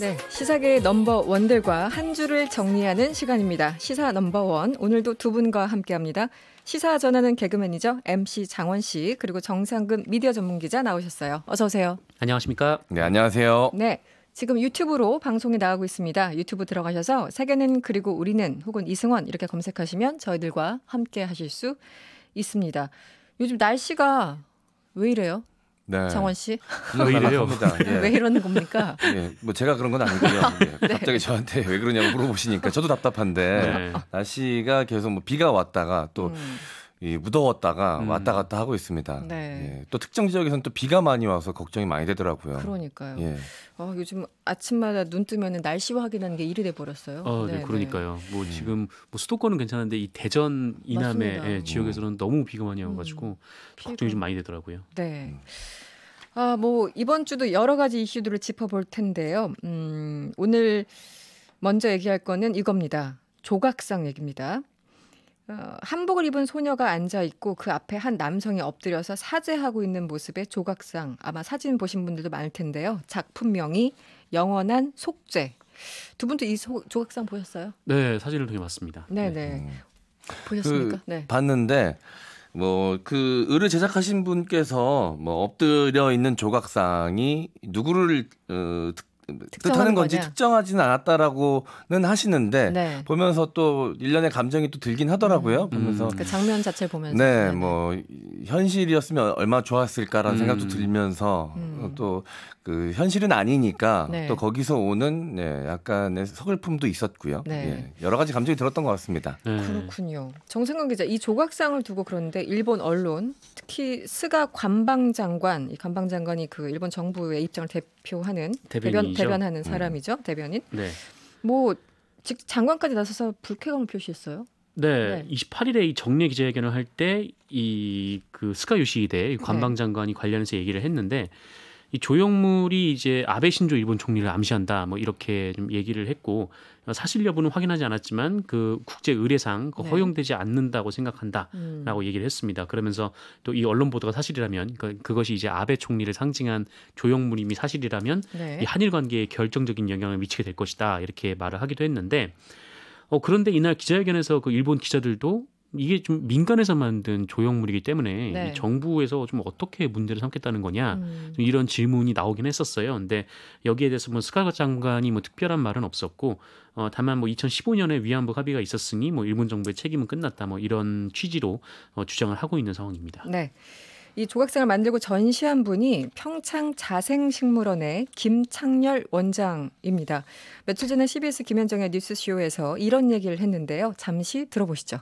네, 시사계 넘버 원들과 한 주를 정리하는 시간입니다. 시사 넘버 원 오늘도 두 분과 함께합니다. 시사 전하는 개그맨이죠, MC 장원 씨 그리고 정상근 미디어 전문기자 나오셨어요. 어서 오세요. 안녕하십니까? 네, 안녕하세요. 네. 지금 유튜브로 방송이 나가고 있습니다. 유튜브 들어가셔서 세계는 그리고 우리는 혹은 이승원 이렇게 검색하시면 저희들과 함께 하실 수 있습니다. 요즘 날씨가 왜 이래요? 네. 창원 씨? 왜 뭐 이래요? 예. 왜 이러는 겁니까? 예, 뭐 제가 그런 건 아니고요. 아, 예. 네. 갑자기 저한테 왜 그러냐고 물어보시니까 저도 답답한데 네. 날씨가 계속 뭐 비가 왔다가 또 음. 이 예, 무더웠다가 음. 왔다 갔다 하고 있습니다. 네. 예. 또 특정 지역에서는 또 비가 많이 와서 걱정이 많이 되더라고요. 그러니까요. 예. 어, 요즘 아침마다 눈 뜨면 날씨 확인하는 게 일이 돼 버렸어요. 어, 네, 네, 네. 그러니까요. 네. 뭐 음. 지금 뭐 수도권은 괜찮은데 이 대전 이남의 예, 지역에서는 너무 비가 많이 음. 와가지고 음. 걱정이 좀 많이 되더라고요. 네. 음. 아, 뭐 이번 주도 여러 가지 이슈들을 짚어볼 텐데요. 음, 오늘 먼저 얘기할 거는 이겁니다. 조각상 얘기입니다. 어, 한복을 입은 소녀가 앉아 있고 그 앞에 한 남성이 엎드려서 사죄하고 있는 모습의 조각상 아마 사진 보신 분들도 많을 텐데요. 작품명이 영원한 속죄. 두 분도 이 소, 조각상 보셨어요? 네, 사진을 통해 봤습니다. 네네. 네. 네. 네. 음. 보셨습니까? 그, 네. 봤는데 뭐그 을을 제작하신 분께서 뭐 엎드려 있는 조각상이 누구를 어, 뜻하는 건지 거냐. 특정하지는 않았다라고는 하시는데 네. 보면서 또 일련의 감정이 또 들긴 하더라고요. 음. 보면서 그 장면 자체 보면서 네, 네, 뭐 현실이었으면 얼마나 좋았을까라는 음. 생각도 들면서 음. 또그 현실은 아니니까 네. 또 거기서 오는 네, 약간의 서글픔도 있었고요. 네. 예, 여러 가지 감정이 들었던 것 같습니다. 네. 그렇군요. 정승근 기자, 이 조각상을 두고 그런데 일본 언론, 특히 스가 관방장관, 이 관방장관이 그 일본 정부의 입장을 대표하는 대변, 대변하는 음. 사람이죠, 대변인. 네. 뭐즉 장관까지 나서서 불쾌감을 표시했어요. 네, 네. 28일에 이 정례 기자회견을 할 때이그 스가 유시히데 관방장관이 관련해서 얘기를 했는데 이 조형물이 이제 아베 신조 일본 총리를 암시한다 뭐 이렇게 좀 얘기를 했고 사실 여부는 확인하지 않았지만 그 국제 의례상 그 네. 허용되지 네. 않는다고 생각한다라고 음. 얘기를 했습니다. 그러면서 또 이 언론 보도가 사실이라면 그, 그것이 이제 아베 총리를 상징한 조형물임이 사실이라면 네. 이 한일 관계에 결정적인 영향을 미치게 될 것이다 이렇게 말을 하기도 했는데 어, 그런데 이날 기자회견에서 그 일본 기자들도 이게 좀 민간에서 만든 조형물이기 때문에 네. 정부에서 좀 어떻게 문제를 삼겠다는 거냐 음. 좀 이런 질문이 나오긴 했었어요. 근데 여기에 대해서 뭐 스카가 장관이 뭐 특별한 말은 없었고 어, 다만 뭐 2015년에 위안부 합의가 있었으니 뭐 일본 정부의 책임은 끝났다 뭐 이런 취지로 어, 주장을 하고 있는 상황입니다. 네. 이 조각상을 만들고 전시한 분이 평창 자생식물원의 김창렬 원장입니다. 며칠 전에 CBS 김현정의 뉴스쇼에서 이런 얘기를 했는데요. 잠시 들어보시죠.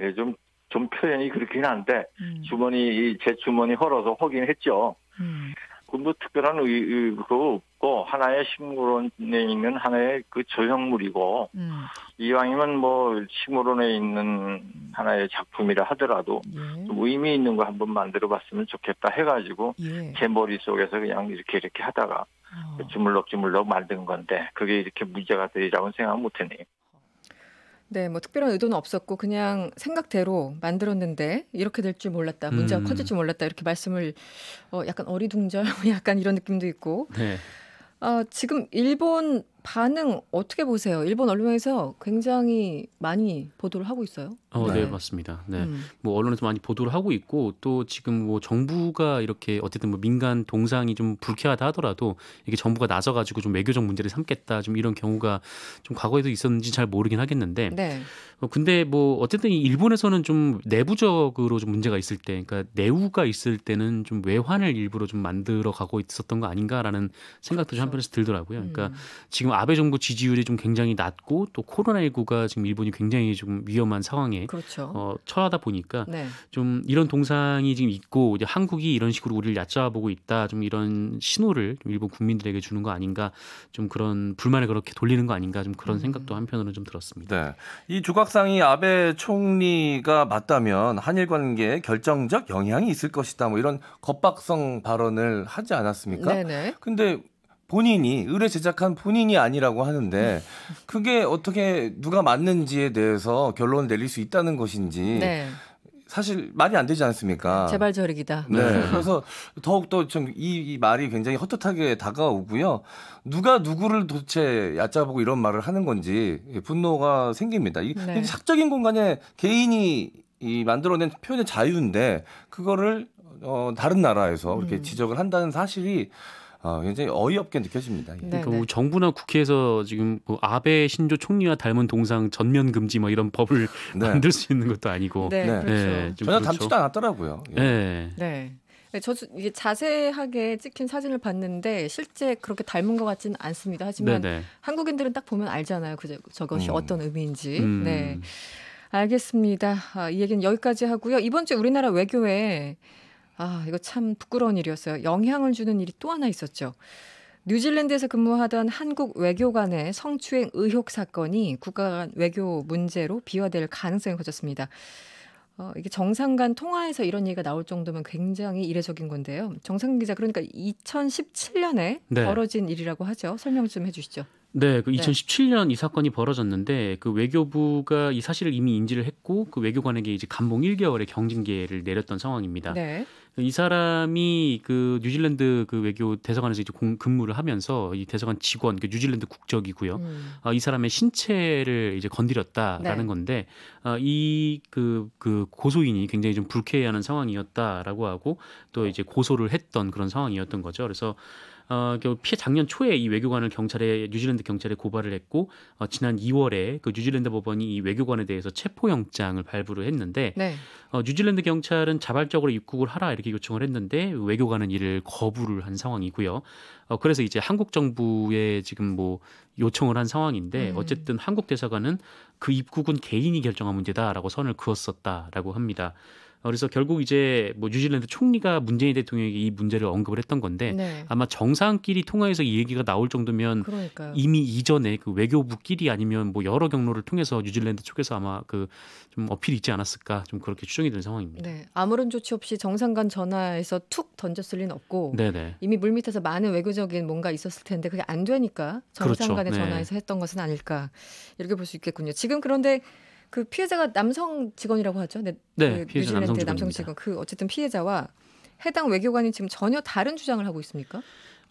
예, 좀, 좀 표현이 그렇긴 한데, 음. 주머니, 제 주머니 헐어서 확인했죠. 음. 그뭐 특별한 의의가 없고, 하나의 식물원에 있는 하나의 그 조형물이고, 음. 이왕이면 뭐 식물원에 있는 하나의 작품이라 하더라도, 예. 의미 있는 거 한번 만들어 봤으면 좋겠다 해가지고, 예. 제 머릿속에서 그냥 이렇게 이렇게 하다가, 어. 주물럭주물럭 만든 건데, 그게 이렇게 문제가 되리라고는 생각 못 했네요. 네, 뭐 특별한 의도는 없었고 그냥 생각대로 만들었는데 이렇게 될 줄 몰랐다, 문제가 음. 커질 줄 몰랐다 이렇게 말씀을 어, 약간 어리둥절, 약간 이런 느낌도 있고. 네. 어, 지금 일본 반응 어떻게 보세요? 일본 언론에서 굉장히 많이 보도를 하고 있어요. 어, 네, 네 맞습니다. 네, 음. 뭐 언론에서 많이 보도를 하고 있고 또 지금 뭐 정부가 이렇게 어쨌든 뭐 민간 동상이 좀 불쾌하다 하더라도 이게 정부가 나서가지고 좀 외교적 문제를 삼겠다 좀 이런 경우가 좀 과거에도 있었는지 잘 모르긴 하겠는데, 네. 어, 근데 뭐 어쨌든 일본에서는 좀 내부적으로 좀 문제가 있을 때, 그러니까 내우가 있을 때는 좀 외환을 일부러 좀 만들어 가고 있었던 거 아닌가라는 생각도 그렇죠. 한편에서 들더라고요. 그러니까 음. 지금 지금 아베 정부 지지율이 좀 굉장히 낮고 또 코로나19가 지금 일본이 굉장히 좀 위험한 상황에 그렇죠. 어, 처하다 보니까 네. 좀 이런 동상이 지금 있고 이제 한국이 이런 식으로 우리를 얕잡아보고 있다 좀 이런 신호를 좀 일본 국민들에게 주는 거 아닌가 좀 그런 불만을 그렇게 돌리는 거 아닌가 좀 그런 음. 생각도 한편으로는 좀 들었습니다. 네. 이조각상이 아베 총리가 맞다면 한일 관계에 결정적 영향이 있을 것이다 뭐 이런 겁박성 발언을 하지 않았습니까? 네네. 근데 본인이 의뢰 제작한 본인이 아니라고 하는데 그게 어떻게 누가 맞는지에 대해서 결론을 내릴 수 있다는 것인지 네. 사실 말이 안 되지 않습니까? 제발 저리기다. 네. 네. 그래서 더욱더 좀 이 말이 굉장히 헛헛하게 다가오고요. 누가 누구를 도대체 얕잡고 이런 말을 하는 건지 분노가 생깁니다. 이 네. 사적인 공간에 개인이 이 만들어낸 표현의 자유인데 그거를 어 다른 나라에서 이렇게 음. 지적을 한다는 사실이 어, 굉장히 어이없게 느껴집니다. 예. 네, 그러니까 뭐 정부나 국회에서 지금 뭐 아베 신조 총리와 닮은 동상 전면 금지 뭐 이런 법을 네. 만들 수 있는 것도 아니고 네, 네. 그렇죠. 네, 전혀 닮지도 그렇죠. 않았더라고요. 예. 네. 네, 저도 이게 자세하게 찍힌 사진을 봤는데 실제 그렇게 닮은 것 같지는 않습니다. 하지만 네네. 한국인들은 딱 보면 알잖아요. 그 저것이 음. 어떤 의미인지. 음. 네. 알겠습니다. 아, 이 얘기는 여기까지 하고요. 이번 주에 우리나라 외교에 아, 이거 참 부끄러운 일이었어요. 영향을 주는 일이 또 하나 있었죠. 뉴질랜드에서 근무하던 한국 외교관의 성추행 의혹 사건이 국가간 외교 문제로 비화될 가능성이 커졌습니다. 어, 이게 정상 간 통화에서 이런 얘기가 나올 정도면 굉장히 이례적인 건데요. 정상 기자 그러니까 2017년에 네. 벌어진 일이라고 하죠. 설명 좀 해주시죠. 네, 그 2017년 네. 이 사건이 벌어졌는데 그 외교부가 이 사실을 이미 인지를 했고 그 외교관에게 이제 감봉 1개월의 경징계를 내렸던 상황입니다. 네. 이 사람이 그 뉴질랜드 그 외교 대사관에서 이제 공, 근무를 하면서 이 대사관 직원, 그 뉴질랜드 국적이고요. 음. 아, 이 사람의 신체를 이제 건드렸다라는 네. 건데 아, 이그그 그 고소인이 굉장히 좀 불쾌해하는 상황이었다라고 하고 또 네. 이제 고소를 했던 그런 상황이었던 거죠. 그래서 어, 그 피해 작년 초에 이 외교관을 경찰에 뉴질랜드 경찰에 고발을 했고 어, 지난 2월에 그 뉴질랜드 법원이 이 외교관에 대해서 체포영장을 발부를 했는데 네. 어, 뉴질랜드 경찰은 자발적으로 입국을 하라 이렇게 요청을 했는데 외교관은 이를 거부를 한 상황이고요. 어, 그래서 이제 한국 정부에 지금 뭐 요청을 한 상황인데 음. 어쨌든 한국 대사관은 그 입국은 개인이 결정한 문제다라고 선을 그었었다라고 합니다. 어, 그래서 결국 이제 뭐 뉴질랜드 총리가 문재인 대통령에게 이 문제를 언급을 했던 건데 네. 아마 정상끼리 통화해서이 얘기가 나올 정도면 그러니까요. 이미 이전에 그 외교부끼리 아니면 뭐 여러 경로를 통해서 뉴질랜드 쪽에서 아마 그 좀 어필이 있지 않았을까 좀 그렇게 추정이 되는 상황입니다. 네. 아무런 조치 없이 정상 간 전화에서 툭 던졌을 리는 없고 네네. 이미 물밑에서 많은 외교적인 뭔가 있었을 텐데 그게 안 되니까 정상 그렇죠. 간의 그렇죠. 전화에서 했던 것은 아닐까 이렇게 볼 수 있겠군요. 지금 그런데 그 피해자가 남성 직원이라고 하죠. 네, 네그 피해자 남성, 남성 직원. 그 어쨌든 피해자와 해당 외교관이 지금 전혀 다른 주장을 하고 있습니까?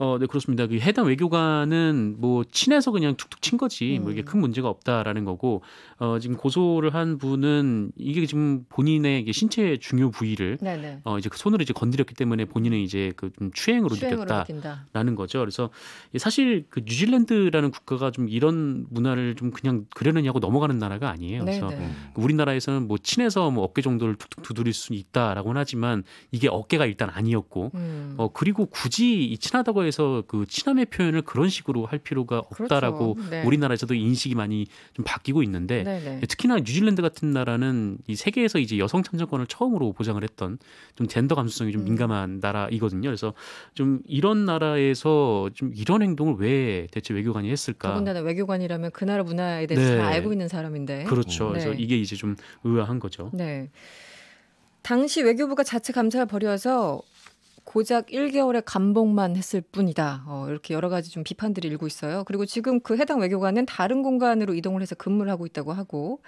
어, 네 그렇습니다. 그 해당 외교관은 뭐 친해서 그냥 툭툭 친 거지 음. 뭐 이게 음. 큰 문제가 없다라는 거고 어, 지금 고소를 한 분은 이게 지금 본인의 이게 신체 중요 부위를 네네. 네. 어, 이제 그 손으로 이제 건드렸기 때문에 본인은 이제 그좀 추행으로, 추행으로 느꼈다라는 거죠. 그래서 사실 그 뉴질랜드라는 국가가 좀 이런 문화를 좀 그냥 그려느냐고 넘어가는 나라가 아니에요. 네, 그래서 네 그 우리나라에서는 뭐 친해서 뭐 어깨 정도를 툭툭 두드릴 수 있다라고는 하지만 이게 어깨가 일단 아니었고 음. 어 그리고 굳이 이 친하다고 한국사에서그 친함의 표현을 그런 식으로 할 필요가 그렇죠. 없다라고 그렇죠. 네. 우리나라에서도 인식이 많이 좀 바뀌고 있는데 네네. 네. 특히나 뉴질랜드 같은 나라는 이 세계에서 이제 여성 참정권을 처음으로 보장을 했던 좀 젠더 감수성이 좀 음. 민감한 나라이거든요. 그래서 좀 이런 나라에서 좀 이런 행동을 왜 대체 외교관이 했을까? 더군다나 외교관이라면 그 나라 문화에 대해서 네. 잘 알고 있는 사람인데. 그렇죠. 음. 그래서 네. 이게 이제 좀 의아한 거죠. 네. 당시 외교부가 자체 감사를 벌여서 고작 1개월의 감봉만 했을 뿐이다. 어, 이렇게 여러 가지 좀 비판들이 일고 있어요. 그리고 지금 그 해당 외교관은 다른 공간으로 이동을 해서 근무를 하고 있다고 하고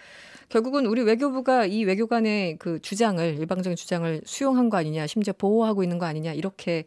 결국은 우리 외교부가 이 외교관의 그 주장을 일방적인 주장을 수용한 거 아니냐, 심지어 보호하고 있는 거 아니냐 이렇게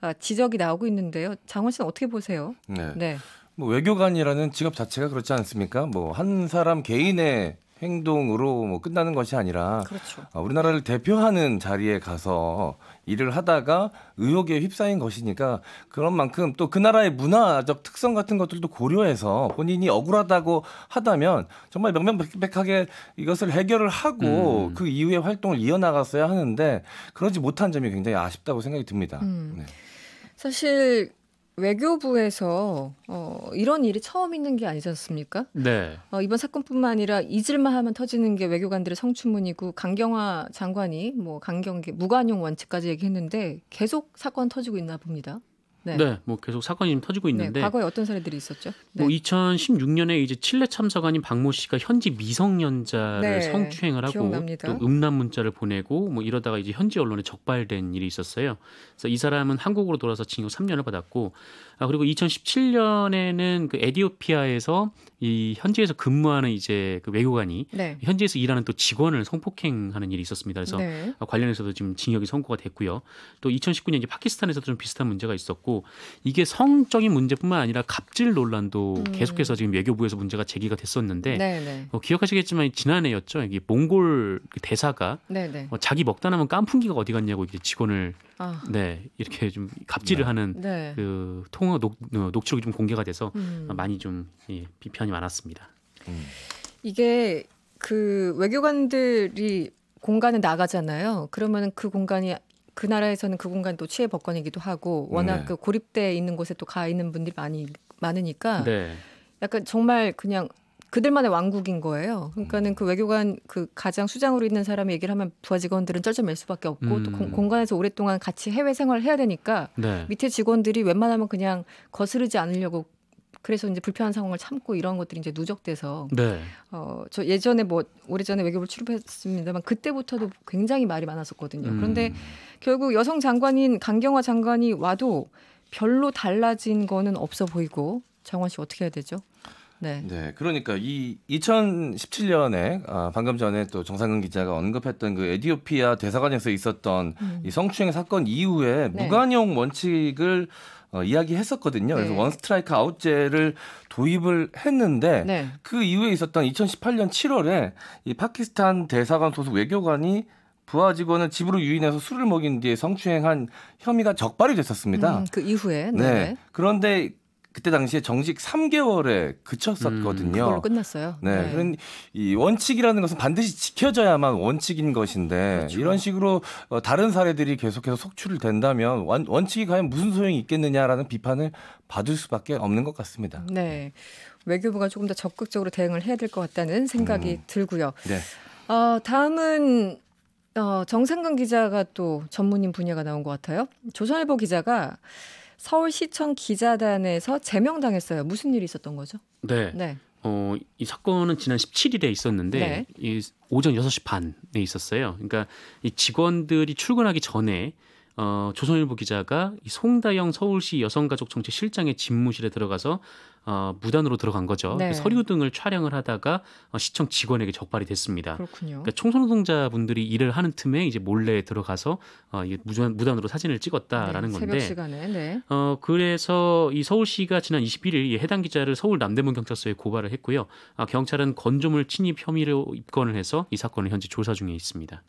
아, 지적이 나오고 있는데요. 장원 씨는 어떻게 보세요? 네. 네. 뭐 외교관이라는 직업 자체가 그렇지 않습니까? 뭐 한 사람 개인의 행동으로 뭐 끝나는 것이 아니라 그렇죠. 아, 우리나라를 대표하는 자리에 가서 일을 하다가 의혹에 휩싸인 것이니까 그런 만큼 또 그 나라의 문화적 특성 같은 것들도 고려해서 본인이 억울하다고 하다면 정말 명명백백하게 이것을 해결을 하고 음. 그 이후에 활동을 이어나갔어야 하는데 그러지 못한 점이 굉장히 아쉽다고 생각이 듭니다. 음. 네. 사실 외교부에서 어, 이런 일이 처음 있는 게 아니지 않습니까? 네. 어, 이번 사건뿐만 아니라 잊을만 하면 터지는 게 외교관들의 성추문이고 강경화 장관이 뭐 강경계 무관용 원칙까지 얘기했는데 계속 사건 터지고 있나 봅니다. 네. 네. 뭐 계속 사건이 좀 터지고 네, 있는데 네, 과거에 어떤 사례들이 있었죠? 뭐 네. 뭐 2016년에 이제 칠레 참사관인 박모 씨가 현지 미성년자를 네, 성추행을 하고 기억납니다. 또 음란 문자를 보내고 뭐 이러다가 이제 현지 언론에 적발된 일이 있었어요. 그래서 이 사람은 한국으로 돌아서 징역 3년을 받았고 아 그리고 2017년에는 그 에디오피아에서 이 현지에서 근무하는 이제 그 외교관이 네. 현지에서 일하는 또 직원을 성폭행하는 일이 있었습니다. 그래서 아, 관련해서도 지금 징역이 선고가 됐고요. 또 2019년 이제 파키스탄에서도 좀 비슷한 문제가 있었고 있고 이게 성적인 문제뿐만 아니라 갑질 논란도 음. 계속해서 지금 외교부에서 문제가 제기가 됐었는데 네, 네. 어, 기억하시겠지만 지난해였죠. 이게 몽골 그 대사가 네, 어, 자기 먹다 남은 깐풍기가 어디 갔냐고 이게 직원을 아. 네 이렇게 좀 갑질을 네. 하는 네. 그 통화 녹, 어, 녹취록이 좀 공개가 돼서 음. 어, 많이 좀 예, 비판이 많았습니다. 음. 이게 그 외교관들이 공간에 나가잖아요. 그러면 그 공간이 그 나라에서는 그 공간이 또 취해 벗건이기도 하고 워낙 네. 그 고립돼 있는 곳에 또 가 있는 분들이 많이 많으니까 네. 약간 정말 그냥 그들만의 왕국인 거예요. 그러니까는 음. 그 외교관 그 가장 수장으로 있는 사람이 얘기를 하면 부하 직원들은 쩔쩔맬 수밖에 없고 음. 또 공, 음. 공간에서 오랫동안 같이 해외 생활을 해야 되니까 네. 밑에 직원들이 웬만하면 그냥 거스르지 않으려고 그래서 이제 불편한 상황을 참고 이런 것들이 이제 누적돼서 네. 어저 예전에 뭐 오래전에 외교부 출입했습니다만 그때부터도 굉장히 말이 많았었거든요. 음. 그런데 결국 여성 장관인 강경화 장관이 와도 별로 달라진 거는 없어 보이고 정원 씨 어떻게 해야 되죠? 네. 네. 그러니까 이 2017년에 아, 방금 전에 또 정상근 기자가 언급했던 그 에디오피아 대사관에서 있었던 음. 이 성추행 사건 이후에 네. 무관용 원칙을 어, 이야기했었거든요. 그래서 네. 원 스트라이크 아웃제를 도입을 했는데 네. 그 이후에 있었던 2018년 7월에 이 파키스탄 대사관 소속 외교관이 부하 직원을 집으로 유인해서 술을 먹인 뒤에 성추행한 혐의가 적발이 됐었습니다. 음, 그 이후에 네. 네. 그런데 그때 당시에 정식 3개월에 그쳤었거든요. 음, 끝났어요. 네, 네. 그런 이 원칙이라는 것은 반드시 지켜져야만 원칙인 것인데 그렇죠. 이런 식으로 어, 다른 사례들이 계속해서 속출을 된다면 원, 원칙이 과연 무슨 소용이 있겠느냐라는 비판을 받을 수밖에 없는 것 같습니다. 네. 외교부가 조금 더 적극적으로 대응을 해야 될 것 같다는 생각이 음. 들고요. 네. 어, 다음은 어, 정상근 기자가 또 전문인 분야가 나온 것 같아요. 조선일보 기자가 서울시청 기자단에서 제명당했어요. 무슨 일이 있었던 거죠? 네. 네. 어, 이 사건은 지난 17일에 있었는데 네. 이 오전 6시 반에 있었어요. 그러니까 이 직원들이 출근하기 전에 어, 조선일보 기자가 이 송다영 서울시 여성가족정책 실장의 집무실에 들어가서 어, 무단으로 들어간 거죠. 네. 그 서류 등을 촬영을 하다가 어, 시청 직원에게 적발이 됐습니다. 그렇군요. 러니까 청소노동자분들이 일을 하는 틈에 이제 몰래 들어가서 어, 무단, 무단으로 사진을 찍었다라는 네, 건데. 새벽 시간에. 네. 어, 그래서 이 서울시가 지난 21일 해당 기자를 서울 남대문 경찰서에 고발을 했고요. 아, 경찰은 건조물 침입 혐의로 입건을 해서 이 사건을 현재 조사 중에 있습니다.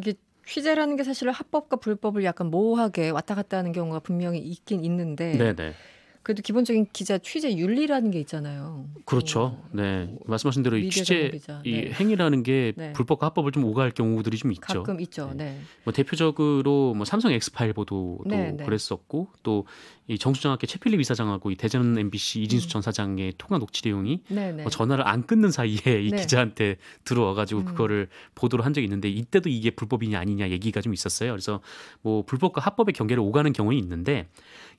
이게 취재라는 게 사실 합법과 불법을 약간 모호하게 왔다 갔다 하는 경우가 분명히 있긴 있는데 네네. 네. 그래도 기본적인 기자 취재 윤리라는 게 있잖아요. 그렇죠. 뭐 네 말씀하신 대로 이 취재 정자이 네. 행위라는 게 네. 불법과 합법을 좀 오가할 경우들이 좀 있죠. 가끔 있죠. 네. 네. 뭐 대표적으로 뭐 삼성 엑스파일 보도도 네, 네. 그랬었고 또 이 정수장학회 최필립 이사장하고 이 대전 MBC 이진수 음. 전 사장의 통화 녹취 내용이 네, 뭐 전화를 안 끊는 사이에 이 기자한테 들어와가지고 음. 그거를 보도를 한 적이 있는데 이때도 이게 불법이냐 아니냐 얘기가 좀 있었어요. 그래서 뭐 불법과 합법의 경계를 오가는 경우는 있는데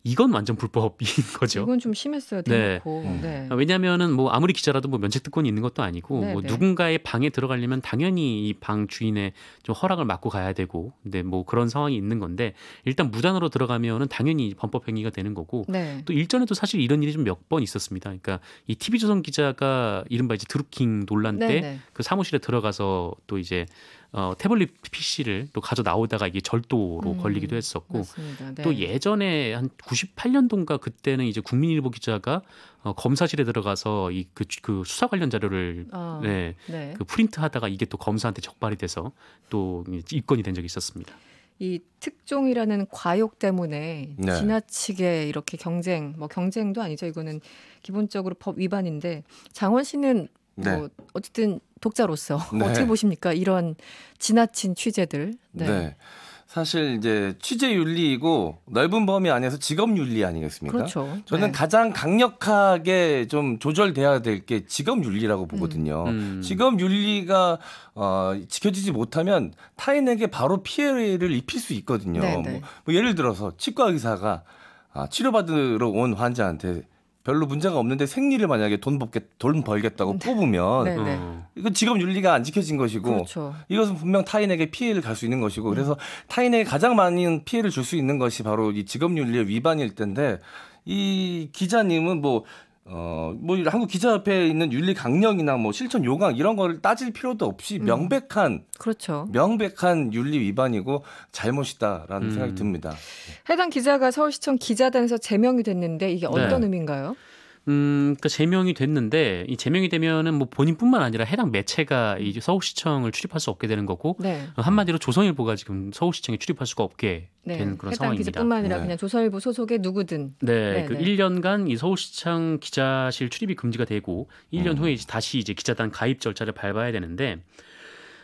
이건 완전 불법인 거죠. 이건 좀 심했어요. 대놓 네. 네. 음. 아, 왜냐하면은 뭐 아무리 기자라도 뭐 면책 특권이 있는 것도 아니고 네, 뭐 네. 누군가의 방에 들어가려면 당연히 이 방 주인의 좀 허락을 맡고 가야 되고, 근데 뭐 그런 상황이 있는 건데 일단 무단으로 들어가면은 당연히 범법 행위가 되는 거고 네. 또 일전에도 사실 이런 일이 좀 몇 번 있었습니다. 그러니까 이 TV 조선 기자가 이른바 이제 드루킹 논란 때 그 사무실에 들어가서 또 이제 어, 태블릿 PC를 또 가져 나오다가 이게 절도로 음, 걸리기도 했었고 네. 또 예전에 한 98년도인가 그때는 이제 국민일보 기자가 어, 검사실에 들어가서 이그 그 수사 관련 자료를 어, 네, 네. 그 프린트 하다가 이게 또 검사한테 적발이 돼서 또 입건이 된 적이 있었습니다. 이 특종이라는 과욕 때문에 네. 지나치게 이렇게 경쟁, 뭐 경쟁도 아니죠. 이거는 기본적으로 법 위반인데 장원 씨는 네. 뭐 어쨌든 독자로서 네. 어떻게 보십니까? 이런 지나친 취재들. 네. 네. 사실 이제 취재 윤리이고 넓은 범위 안에서 직업 윤리 아니겠습니까? 그렇죠. 저는 네. 가장 강력하게 좀 조절돼야 될 게 직업 윤리라고 음. 보거든요. 음. 음. 직업 윤리가 어, 지켜지지 못하면 타인에게 바로 피해를 입힐 수 있거든요. 네, 뭐, 네. 뭐 예를 들어서 치과 의사가 아, 치료받으러 온 환자한테 별로 문제가 없는데 생리를 만약에 돈, 뽑겠, 돈 벌겠다고 네. 뽑으면 네, 네. 음. 이건 직업 윤리가 안 지켜진 것이고 그렇죠. 이것은 분명 타인에게 피해를 갈 수 있는 것이고 음. 그래서 타인에게 가장 많은 피해를 줄 수 있는 것이 바로 이 직업 윤리의 위반일 텐데 이 기자님은 뭐 어뭐 한국 기자협회에 있는 윤리 강령이나 뭐 실천 요강 이런 거를 따질 필요도 없이 음. 명백한 음. 그렇죠. 명백한 윤리 위반이고 잘못이다라는 음. 생각이 듭니다. 해당 기자가 서울시청 기자단에서 제명이 됐는데 이게 네. 어떤 네. 의미인가요? 음, 그니까 제명이 됐는데 이 제명이 되면은 뭐 본인뿐만 아니라 해당 매체가 이제 음. 서울시청을 출입할 수 없게 되는 거고 네. 한마디로 조선일보가 지금 서울시청에 출입할 수가 없게 네. 되는 그런 해당 상황입니다. 기자뿐만 아니라 네. 그냥 조선일보 소속의 누구든 네, 네 그 1년간 이 서울시청 기자실 출입이 금지가 되고 1년 음. 후에 이제 다시 이제 기자단 가입 절차를 밟아야 되는데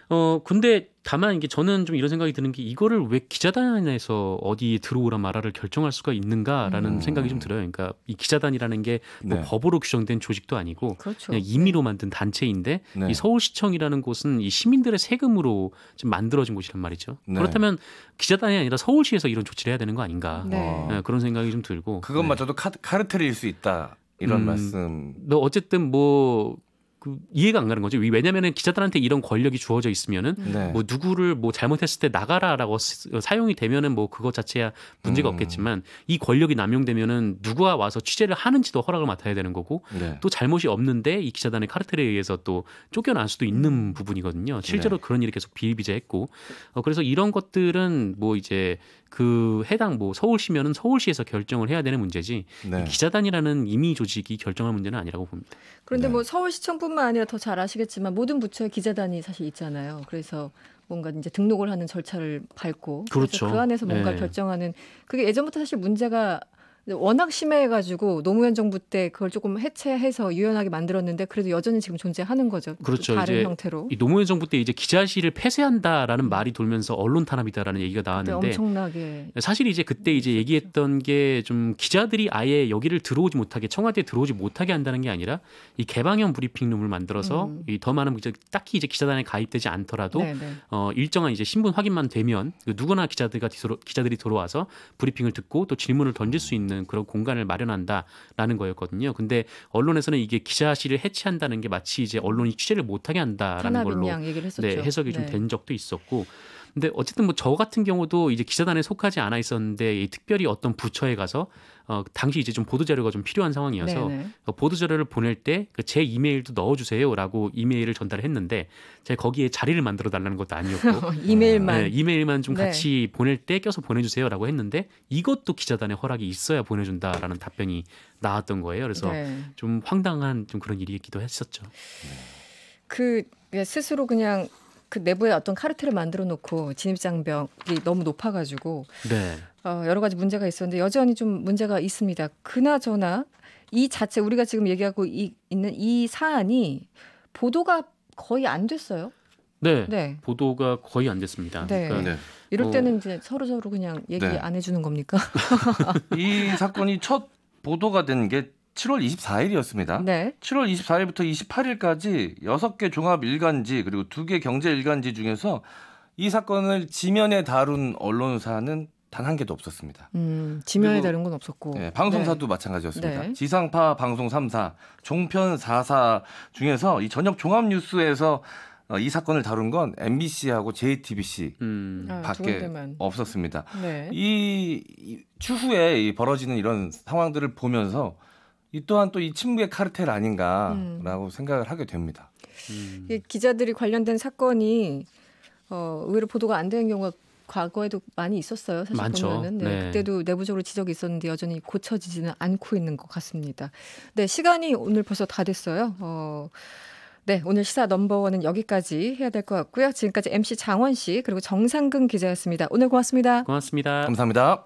어 근데 다만 이게 저는 좀 이런 생각이 드는 게 이거를 왜 기자단에서 어디 들어오라 말아를 결정할 수가 있는가라는 음. 생각이 좀 들어요. 그러니까 이 기자단이라는 게뭐 네. 법으로 규정된 조직도 아니고 그렇죠. 그냥 네. 임의로 만든 단체인데 네. 이 서울시청이라는 곳은 이 시민들의 세금으로 좀 만들어진 곳이란 말이죠. 네. 그렇다면 기자단이 아니라 서울시에서 이런 조치를 해야 되는 거 아닌가 네. 어. 네, 그런 생각이 좀 들고 그것마저도 카르텔일 수 있다. 이런 음, 말씀. 너 어쨌든 뭐그 이해가 안 가는 거죠. 왜냐면은 기자들한테 이런 권력이 주어져 있으면은 음. 네. 뭐 누구를 뭐 잘못했을 때 나가라라고 어, 사용이 되면은 뭐 그거 자체야 문제가 음. 없겠지만 이 권력이 남용되면은 누구 와서 와 취재를 하는지도 허락을 맡아야 되는 거고 네. 또 잘못이 없는데 이 기자단의 카르텔에 의해서 또 쫓겨날 수도 있는 음. 부분이거든요. 실제로 네. 그런 일이 계속 비일비재했고 어 그래서 이런 것들은 뭐 이제 그 해당 뭐 서울시면은 서울시에서 결정을 해야 되는 문제지 네. 기자단이라는 임의 조직이 결정할 문제는 아니라고 봅니다. 그런데 뭐 네. 서울시청뿐만 뿐만 아니라 더 잘 아시겠지만 모든 부처의 기재단이 사실 있잖아요. 그래서 뭔가 이제 등록을 하는 절차를 밟고 그렇죠. 그 안에서 뭔가 네. 결정하는 그게 예전부터 사실 문제가 워낙 심해가지고 노무현 정부 때 그걸 조금 해체해서 유연하게 만들었는데 그래도 여전히 지금 존재하는 거죠. 그렇죠. 다른 형태로. 노무현 정부 때 이제 기자실을 폐쇄한다라는 말이 돌면서 언론 탄압이다라는 얘기가 나왔는데 엄청나게 사실 이제 그때 이제 얘기했던 게 좀 기자들이 아예 여기를 들어오지 못하게 청와대에 들어오지 못하게 한다는 게 아니라 이 개방형 브리핑룸을 만들어서 음. 이더 많은 이제 딱히 이제 기자단에 가입되지 않더라도 네, 네. 어, 일정한 이제 신분 확인만 되면 그 누구나 기자들과 기자들이 들어와서 브리핑을 듣고 또 질문을 던질 수 있는 있는 그런 공간을 마련한다라는 거였거든요. 근데 언론에서는 이게 기자실을 해체한다는 게 마치 이제 언론이 취재를 못하게 한다라는 걸로 네, 해석이 네. 좀된 적도 있었고 근데 어쨌든 뭐 저 같은 경우도 이제 기자단에 속하지 않아 있었는데 특별히 어떤 부처에 가서 어 당시 이제 좀 보도 자료가 좀 필요한 상황이어서 네, 네. 어, 보도 자료를 보낼 때제 그 이메일도 넣어주세요라고 이메일을 전달했는데 제가 거기에 자리를 만들어 달라는 것도 아니었고 이메일만 네, 이메일만 좀 네. 같이 보낼 때 껴서 보내주세요라고 했는데 이것도 기자단의 허락이 있어야 보내준다라는 답변이 나왔던 거예요. 그래서 네. 좀 황당한 좀 그런 일이기도 했었죠. 그 그러니까 스스로 그냥 그 내부에 어떤 카르텔을 만들어 놓고 진입장벽이 너무 높아가지고 네. 어, 여러 가지 문제가 있었는데 여전히 좀 문제가 있습니다. 그나저나 이 자체 우리가 지금 얘기하고 이, 있는 이 사안이 보도가 거의 안 됐어요. 네, 네. 보도가 거의 안 됐습니다. 네. 그러니까 네. 이럴 뭐 때는 어... 이제 서로 서로 그냥 얘기 네. 안 해주는 겁니까? 이 사건이 첫 보도가 된게 7월 24일이었습니다. 네. 7월 24일부터 28일까지 6개 종합 일간지 그리고 2개 경제 일간지 중에서 이 사건을 지면에 다룬 언론사는 단 한 개도 없었습니다. 음, 지면에 다룬 건 없었고. 네, 방송사도 네. 마찬가지였습니다. 네. 지상파 방송 3사, 종편 4사 중에서 이 저녁 종합 뉴스에서 어, 이 사건을 다룬 건 MBC하고 JTBC 음. 아, 밖에 아, 없었습니다. 네. 이, 이 추후에 벌어지는 이런 상황들을 보면서 이 또한 또 이 친구의 카르텔 아닌가라고 음. 생각을 하게 됩니다. 음. 기자들이 관련된 사건이 어, 의외로 보도가 안 되는 경우가 과거에도 많이 있었어요. 사실 많죠. 보면은 네, 네. 그때도 내부적으로 지적이 있었는데 여전히 고쳐지지는 않고 있는 것 같습니다. 네 시간이 오늘 벌써 다 됐어요. 어, 네 오늘 시사 넘버원은 여기까지 해야 될 것 같고요. 지금까지 MC 장원 씨 그리고 정상근 기자였습니다. 오늘 고맙습니다. 고맙습니다. 감사합니다.